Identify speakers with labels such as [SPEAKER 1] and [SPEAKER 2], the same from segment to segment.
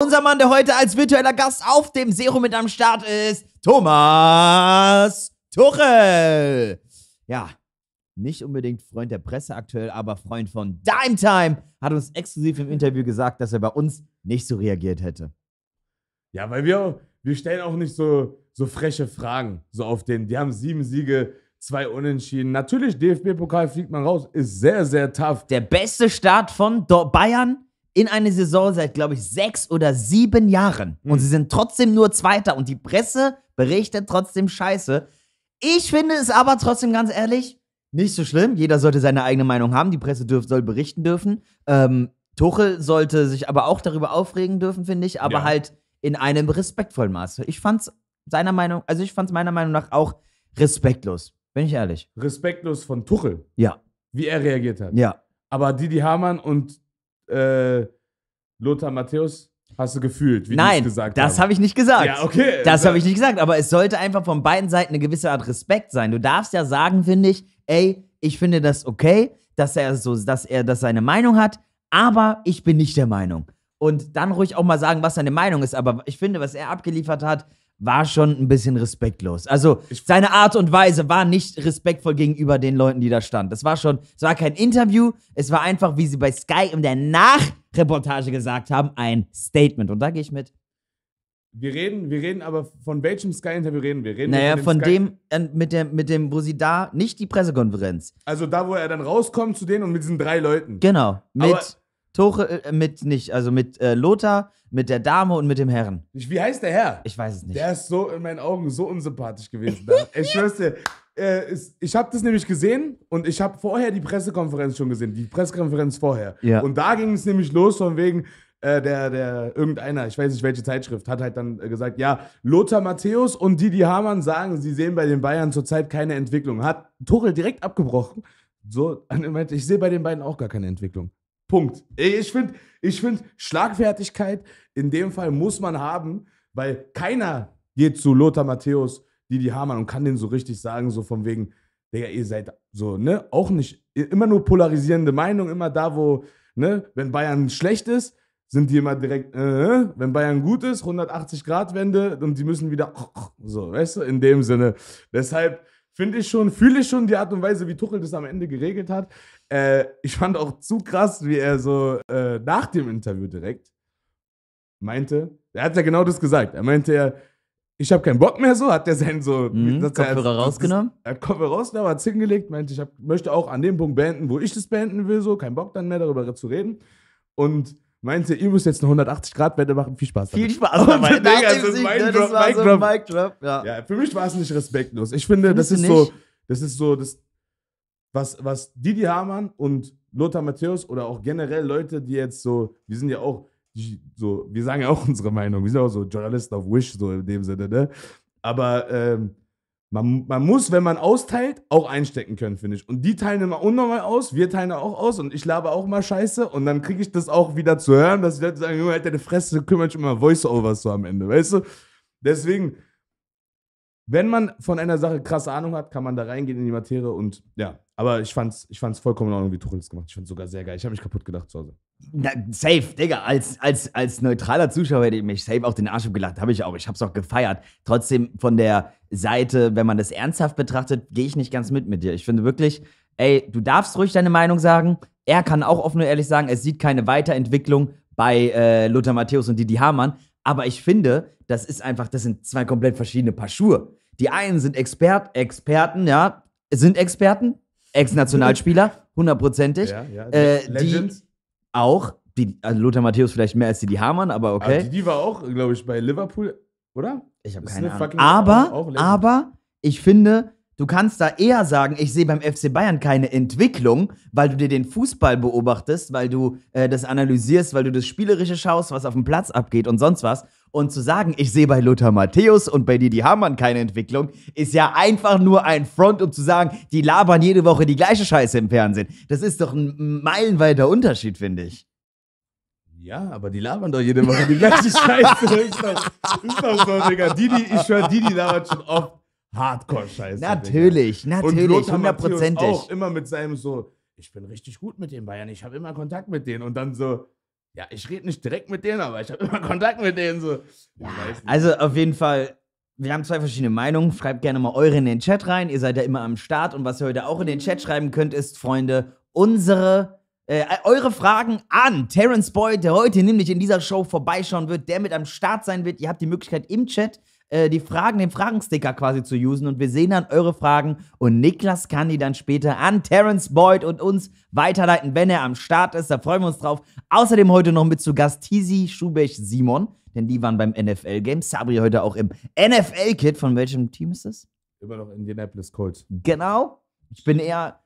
[SPEAKER 1] Unser Mann, der heute als virtueller Gast auf dem Serum mit am Start ist, Thomas Tuchel. Ja, nicht unbedingt Freund der Presse aktuell, aber Freund von Dime Time, hat uns exklusiv im Interview gesagt, dass er bei uns nicht so reagiert hätte.
[SPEAKER 2] Ja, weil wir, wir stellen auch nicht so, so freche Fragen so auf den. Die haben sieben Siege, zwei Unentschieden. Natürlich, DFB-Pokal fliegt man raus, ist sehr, sehr tough. Der beste Start von Do Bayern in eine Saison seit, glaube ich, sechs oder
[SPEAKER 1] sieben Jahren. Mhm. Und sie sind trotzdem nur Zweiter und die Presse berichtet trotzdem Scheiße. Ich finde es aber trotzdem ganz ehrlich nicht so schlimm. Jeder sollte seine eigene Meinung haben. Die Presse dürf, soll berichten dürfen. Ähm, Tuchel sollte sich aber auch darüber aufregen dürfen, finde ich, aber ja. halt in einem respektvollen Maße. Ich fand's seiner Meinung, also ich fand's meiner Meinung nach
[SPEAKER 2] auch respektlos, bin ich ehrlich. Respektlos von Tuchel? Ja. Wie er reagiert hat? Ja. Aber Didi Hamann und äh, Lothar Matthäus hast du gefühlt, wie Nein, das gesagt das habe hab ich nicht gesagt. Ja, okay. Das habe ich nicht gesagt, aber es sollte einfach von beiden Seiten
[SPEAKER 1] eine gewisse Art Respekt sein. Du darfst ja sagen, finde ich, ey, ich finde das okay, dass er so, dass er das seine Meinung hat, aber ich bin nicht der Meinung. Und dann ruhig auch mal sagen, was seine Meinung ist. Aber ich finde, was er abgeliefert hat, war schon ein bisschen respektlos. Also ich seine Art und Weise war nicht respektvoll gegenüber den Leuten, die da standen. Das war schon, es war kein Interview, es war einfach, wie sie bei Sky in der Nachreportage gesagt haben, ein Statement. Und da gehe ich mit.
[SPEAKER 2] Wir reden, wir reden aber von welchem Sky-Interview reden wir? Reden naja, wir von, dem,
[SPEAKER 1] von dem, äh, mit dem, mit dem, wo sie da, nicht die Pressekonferenz.
[SPEAKER 2] Also da, wo er dann rauskommt zu denen und mit diesen drei Leuten.
[SPEAKER 1] Genau. Mit aber Tore äh, äh, mit nicht, also mit äh, Lothar, mit der Dame und
[SPEAKER 2] mit dem Herren. wie heißt der Herr? Ich weiß es nicht. Der ist so in meinen Augen so unsympathisch gewesen. Ne? ich schwör's dir. Äh, ich habe das nämlich gesehen und ich habe vorher die Pressekonferenz schon gesehen, die Pressekonferenz vorher. Ja. Und da ging es nämlich los von wegen, äh, der, der, irgendeiner, ich weiß nicht welche Zeitschrift, hat halt dann gesagt, ja, Lothar Matthäus und Didi Hamann sagen, sie sehen bei den Bayern zurzeit keine Entwicklung. Hat Tuchel direkt abgebrochen. So, und meinte, ich sehe bei den beiden auch gar keine Entwicklung. Punkt. Ich finde, ich find, Schlagfertigkeit in dem Fall muss man haben, weil keiner geht zu Lothar Matthäus, Didi Hamann und kann den so richtig sagen, so von wegen, Digga, ihr seid so, ne? Auch nicht, immer nur polarisierende Meinung, immer da, wo, ne? Wenn Bayern schlecht ist, sind die immer direkt, äh, wenn Bayern gut ist, 180 Grad Wende und die müssen wieder, so, weißt du, in dem Sinne. Deshalb, Finde ich schon, fühle ich schon die Art und Weise, wie Tuchel das am Ende geregelt hat. Äh, ich fand auch zu krass, wie er so äh, nach dem Interview direkt meinte, er hat ja genau das gesagt. Er meinte ja, ich habe keinen Bock mehr so, hat er seinen so mhm, Kopfhörer er, rausgenommen. Er hat Kopfhörer rausgenommen, hat es hingelegt, meinte, ich hab, möchte auch an dem Punkt beenden, wo ich das beenden will, so, kein Bock dann mehr darüber zu reden. Und Meinen Sie, ihr müsst jetzt eine 180-Grad-Wende machen? Viel Spaß damit. Viel Spaß dabei. Und Digga, das, Sieg, ne, war Mic so Drop. Mic Drop. Ja. ja, für mich war es nicht respektlos. Ich finde, Findest das ist, so, das ist so, das, was, was Didi Hamann und Lothar Matthäus oder auch generell Leute, die jetzt so, wir sind ja auch, so, wir sagen ja auch unsere Meinung, wir sind auch so Journalisten of Wish, so in dem Sinne, ne? Aber ähm, man, man muss, wenn man austeilt, auch einstecken können, finde ich. Und die teilen immer unnormal aus, wir teilen auch aus und ich labe auch mal Scheiße und dann kriege ich das auch wieder zu hören, dass die Leute sagen, Junge, halt deine Fresse, kümmere dich um mal Voice-Overs so am Ende, weißt du? Deswegen, wenn man von einer Sache krasse Ahnung hat, kann man da reingehen in die Materie und ja. Aber ich fand's, ich fand's vollkommen in Ordnung, wie Tuchel das gemacht Ich fand's sogar sehr geil. Ich habe mich kaputt gedacht zu Hause. Na, safe, Digga. Als, als, als neutraler Zuschauer
[SPEAKER 1] hätte ich mich safe auch den Arsch abgelacht. Habe ich auch. Ich hab's auch gefeiert. Trotzdem von der Seite, wenn man das ernsthaft betrachtet, gehe ich nicht ganz mit mit dir. Ich finde wirklich, ey, du darfst ruhig deine Meinung sagen. Er kann auch offen und ehrlich sagen, es sieht keine Weiterentwicklung bei äh, Lothar Matthäus und Didi Hamann. Aber ich finde, das ist einfach, das sind zwei komplett verschiedene Paar Schuhe. Die einen sind Expert, Experten, ja, sind Experten, Ex-Nationalspieler, hundertprozentig. Ja, ja. Äh, Die auch, die, also Lothar Matthäus vielleicht mehr als die, die Hamann, aber okay. Aber die
[SPEAKER 2] war auch, glaube ich, bei Liverpool, oder? Ich habe keine Ahnung. Aber,
[SPEAKER 1] aber ich finde, du kannst da eher sagen, ich sehe beim FC Bayern keine Entwicklung, weil du dir den Fußball beobachtest, weil du äh, das analysierst, weil du das Spielerische schaust, was auf dem Platz abgeht und sonst was. Und zu sagen, ich sehe bei Lothar Matthäus und bei Didi Hamann keine Entwicklung, ist ja einfach nur ein Front, um zu sagen, die labern jede Woche die gleiche Scheiße im Fernsehen. Das ist doch ein meilenweiter Unterschied, finde ich.
[SPEAKER 2] Ja, aber die labern doch jede Woche die gleiche Scheiße. ist doch, so, Digga. Didi, ich höre Didi labert schon oft
[SPEAKER 1] Hardcore-Scheiße.
[SPEAKER 2] Natürlich, Digga. natürlich, hundertprozentig. Auch immer mit seinem so, ich bin richtig gut mit den Bayern, ich habe immer Kontakt mit denen. Und dann so, ja, ich rede nicht direkt mit denen, aber ich habe immer Kontakt mit denen. So. Ja,
[SPEAKER 1] also auf jeden Fall, wir haben zwei verschiedene Meinungen. Schreibt gerne mal eure in den Chat rein. Ihr seid ja immer am Start. Und was ihr heute auch in den Chat schreiben könnt, ist, Freunde, unsere. Äh, eure Fragen an Terence Boyd, der heute nämlich in dieser Show vorbeischauen wird, der mit am Start sein wird. Ihr habt die Möglichkeit im Chat äh, die Fragen, den Fragensticker quasi zu usen und wir sehen dann eure Fragen und Niklas kann die dann später an Terence Boyd und uns weiterleiten, wenn er am Start ist. Da freuen wir uns drauf. Außerdem heute noch mit zu Gast Tizi Schubech-Simon, denn die waren beim NFL-Game. Sabri heute auch im NFL-Kit. Von welchem Team ist es? Immer noch Indianapolis Colts. Genau. Ich bin eher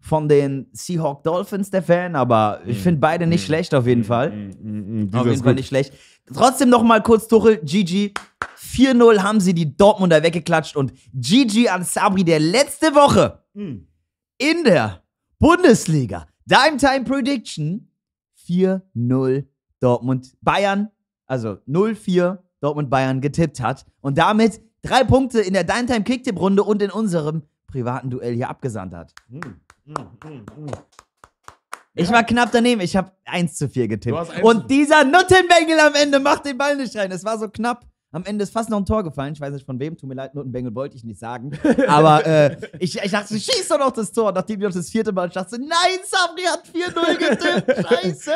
[SPEAKER 1] von den Seahawk Dolphins der Fan, aber ich mm. finde beide nicht mm. schlecht auf jeden mm. Fall. Auf jeden Fall nicht schlecht. Trotzdem noch mal kurz Tuchel, GG. 4-0 haben sie die Dortmunder weggeklatscht und GG an Sabri, der letzte Woche in der Bundesliga, Dime Time Prediction, 4-0 Dortmund Bayern, also 0-4 Dortmund Bayern getippt hat und damit drei Punkte in der Dime Time Kicktipp-Runde und in unserem privaten Duell hier abgesandt hat. Mhm. Ich war knapp daneben. Ich habe 1 zu 4 getippt. Und dieser Nuttenbengel am Ende macht den Ball nicht rein. Es war so knapp. Am Ende ist fast noch ein Tor gefallen. Ich weiß nicht von wem. Tut mir leid, Nuttenbengel wollte ich nicht sagen.
[SPEAKER 2] Aber äh,
[SPEAKER 1] ich, ich dachte, schieß doch noch das Tor. Nachdem wir uns das vierte Mal ich dachte, nein, Sabri hat 4-0 getippt. Scheiße.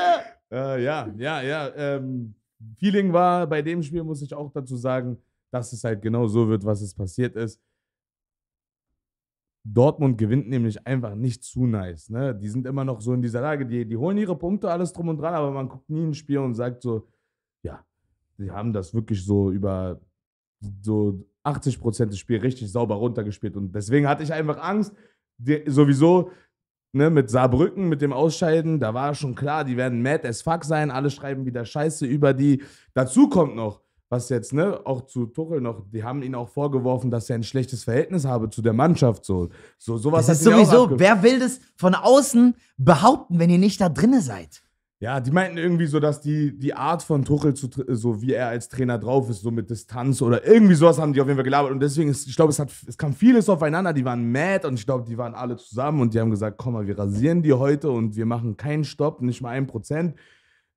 [SPEAKER 2] Äh, ja, ja, ja. Ähm, Feeling war bei dem Spiel, muss ich auch dazu sagen, dass es halt genau so wird, was es passiert ist. Dortmund gewinnt nämlich einfach nicht zu nice. Ne? Die sind immer noch so in dieser Lage, die, die holen ihre Punkte, alles drum und dran, aber man guckt nie ein Spiel und sagt so, ja, die haben das wirklich so über so 80 Prozent des Spiels richtig sauber runtergespielt. Und deswegen hatte ich einfach Angst, die, sowieso ne, mit Saarbrücken, mit dem Ausscheiden, da war schon klar, die werden mad as fuck sein, alle schreiben wieder Scheiße über die. Dazu kommt noch, was jetzt, ne, auch zu Tuchel noch, die haben ihn auch vorgeworfen, dass er ein schlechtes Verhältnis habe zu der Mannschaft. So, so sowas das ist sowieso,
[SPEAKER 1] wer will das von außen behaupten, wenn ihr nicht da drinne seid?
[SPEAKER 2] Ja, die meinten irgendwie so, dass die, die Art von Tuchel, zu, so wie er als Trainer drauf ist, so mit Distanz oder irgendwie sowas haben die auf jeden Fall gelabert. Und deswegen, ist, ich glaube, es, hat, es kam vieles aufeinander. Die waren mad und ich glaube, die waren alle zusammen und die haben gesagt, komm mal, wir rasieren die heute und wir machen keinen Stopp, nicht mal ein Prozent.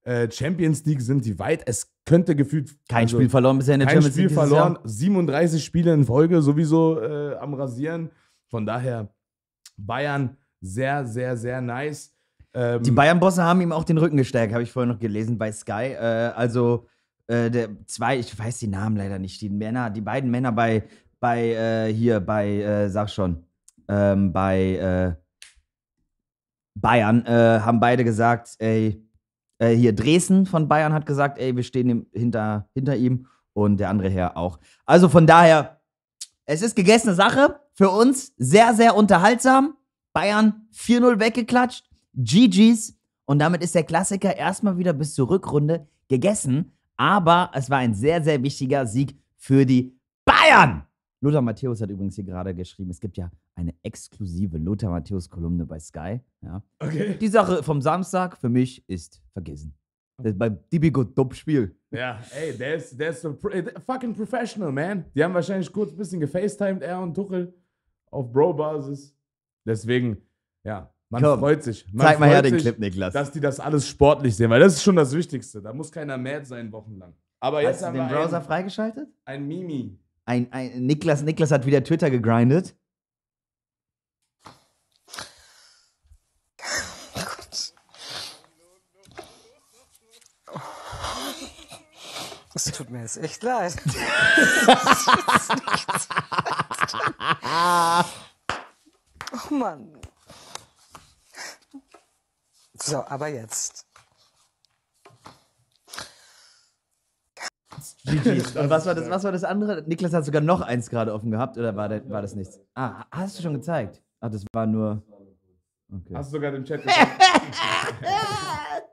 [SPEAKER 2] Äh, Champions League sind die weit. Es könnte gefühlt. Kein also, Spiel verloren bisher in der kein Champions Spiel League. Spiel verloren, Jahr. 37 Spiele in Folge, sowieso äh, am Rasieren. Von daher, Bayern sehr, sehr, sehr nice.
[SPEAKER 1] Ähm, die Bayern-Bosse haben ihm auch den Rücken gestärkt, habe ich vorher noch gelesen bei Sky. Äh, also äh, der, zwei, ich weiß die Namen leider nicht, die Männer, die beiden Männer bei, bei äh, hier, bei, äh, sag schon, ähm, bei äh, Bayern haben beide gesagt, ey, äh, hier Dresden von Bayern hat gesagt, ey, wir stehen hinter, hinter ihm und der andere Herr auch. Also von daher, es ist gegessene Sache. Für uns sehr, sehr unterhaltsam. Bayern 4-0 weggeklatscht. GG's. Und damit ist der Klassiker erstmal wieder bis zur Rückrunde gegessen. Aber es war ein sehr, sehr wichtiger Sieg für die Bayern. Lothar Matthäus hat übrigens hier gerade geschrieben, es gibt ja eine exklusive Lothar Matthäus-Kolumne bei Sky. Ja. Okay. Die Sache vom Samstag für mich ist vergessen. Das ist beim Dibigo dub spiel Ja, ey,
[SPEAKER 2] der ist, der ist äh, fucking professional, man. Die haben wahrscheinlich kurz ein bisschen gefacetimed, er und Tuchel, auf Bro-Basis. Deswegen, ja, man Komm, freut sich. Man zeig freut mal her sich, den Clip, Niklas. Dass die das alles sportlich sehen, weil das ist schon das Wichtigste. Da muss keiner mad sein, wochenlang. Aber jetzt Hast du haben den Browser einen, freigeschaltet? Ein Mimi.
[SPEAKER 1] Ein, ein Niklas, Niklas hat wieder Twitter gegrindet.
[SPEAKER 2] Es tut mir jetzt echt leid.
[SPEAKER 1] oh Mann. So, aber jetzt. GG's. Und was war, das, was war das andere? Niklas hat sogar noch eins gerade offen gehabt, oder war, der, war das nichts? Ah, hast du schon gezeigt? Ah, das war nur. Okay. Hast du sogar den Chat gesagt?